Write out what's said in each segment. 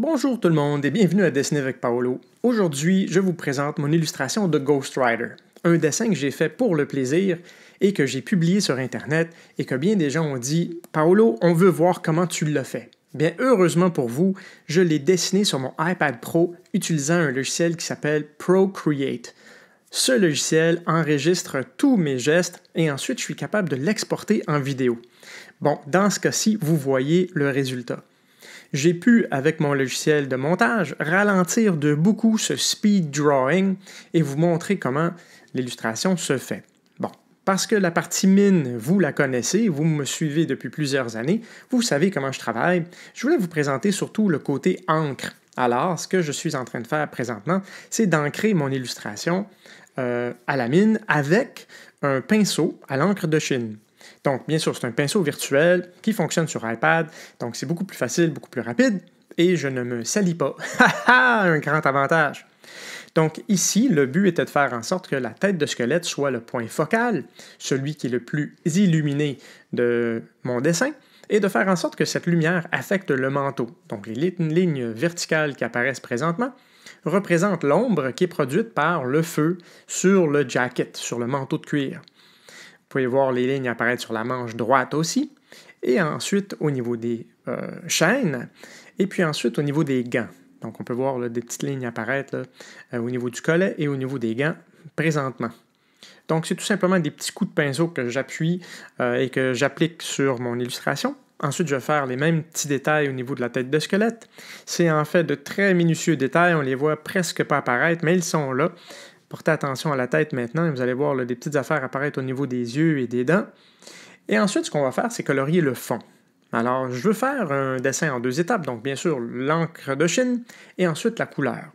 Bonjour tout le monde et bienvenue à Dessiner avec Paolo. Aujourd'hui, je vous présente mon illustration de Ghost Rider, un dessin que j'ai fait pour le plaisir et que j'ai publié sur Internet et que bien des gens ont dit Paolo, on veut voir comment tu l'as fait. Bien heureusement pour vous, je l'ai dessiné sur mon iPad Pro utilisant un logiciel qui s'appelle Procreate. Ce logiciel enregistre tous mes gestes et ensuite je suis capable de l'exporter en vidéo. Bon, dans ce cas-ci, vous voyez le résultat. J'ai pu, avec mon logiciel de montage, ralentir de beaucoup ce speed drawing et vous montrer comment l'illustration se fait. Bon, parce que la partie mine, vous la connaissez, vous me suivez depuis plusieurs années, vous savez comment je travaille, je voulais vous présenter surtout le côté encre. Alors, ce que je suis en train de faire présentement, c'est d'ancrer mon illustration euh, à la mine avec un pinceau à l'encre de Chine. Donc, bien sûr, c'est un pinceau virtuel qui fonctionne sur iPad, donc c'est beaucoup plus facile, beaucoup plus rapide, et je ne me salis pas. un grand avantage. Donc ici, le but était de faire en sorte que la tête de squelette soit le point focal, celui qui est le plus illuminé de mon dessin, et de faire en sorte que cette lumière affecte le manteau. Donc les lignes verticales qui apparaissent présentement représentent l'ombre qui est produite par le feu sur le jacket, sur le manteau de cuir. Vous pouvez voir les lignes apparaître sur la manche droite aussi. Et ensuite, au niveau des euh, chaînes. Et puis ensuite, au niveau des gants. Donc, on peut voir des petites lignes apparaître euh, au niveau du collet et au niveau des gants présentement. Donc, c'est tout simplement des petits coups de pinceau que j'appuie euh, et que j'applique sur mon illustration. Ensuite, je vais faire les mêmes petits détails au niveau de la tête de squelette. C'est en fait de très minutieux détails, on les voit presque pas apparaître, mais ils sont là. Portez attention à la tête maintenant et vous allez voir des petites affaires apparaître au niveau des yeux et des dents. Et ensuite, ce qu'on va faire, c'est colorier le fond. Alors, je veux faire un dessin en deux étapes, donc bien sûr l'encre de Chine et ensuite la couleur.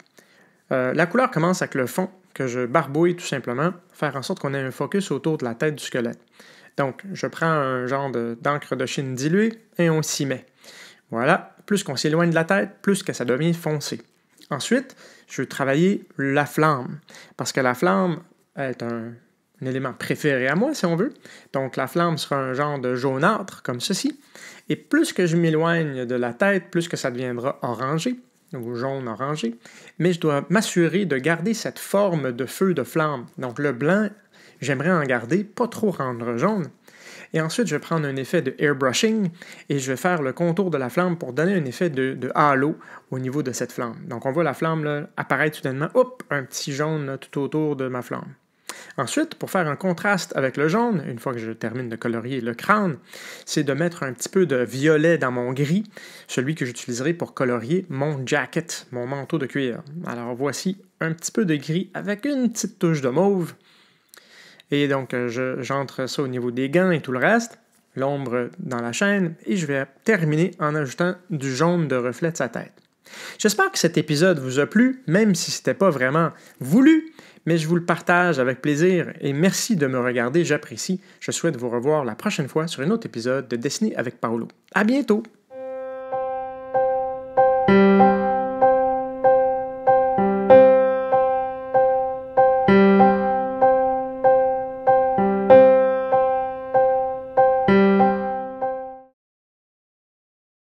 Euh, la couleur commence avec le fond que je barbouille tout simplement, faire en sorte qu'on ait un focus autour de la tête du squelette. Donc, je prends un genre d'encre de, de Chine diluée et on s'y met. Voilà, plus qu'on s'éloigne de la tête, plus que ça devient foncé. Ensuite, je vais travailler la flamme, parce que la flamme est un, élément préféré à moi, si on veut. Donc la flamme sera un genre de jaunâtre, comme ceci. Et plus que je m'éloigne de la tête, plus que ça deviendra orangé, ou jaune-orangé. Mais je dois m'assurer de garder cette forme de feu de flamme. Donc le blanc, j'aimerais en garder, pas trop rendre jaune. Et ensuite, je vais prendre un effet de airbrushing et je vais faire le contour de la flamme pour donner un effet de, halo au niveau de cette flamme. Donc on voit la flamme apparaître soudainement, hop, un petit jaune tout autour de ma flamme. Ensuite, pour faire un contraste avec le jaune, une fois que je termine de colorier le crâne, c'est de mettre un petit peu de violet dans mon gris, celui que j'utiliserai pour colorier mon jacket, mon manteau de cuir. Alors voici un petit peu de gris avec une petite touche de mauve. Et donc, euh, j'entre ça au niveau des gants et tout le reste, l'ombre dans la chaîne, et je vais terminer en ajoutant du jaune de reflet de sa tête. J'espère que cet épisode vous a plu, même si ce n'était pas vraiment voulu, mais je vous le partage avec plaisir et merci de me regarder, j'apprécie. Je souhaite vous revoir la prochaine fois sur un autre épisode de Dessiner avec Paolo. À bientôt!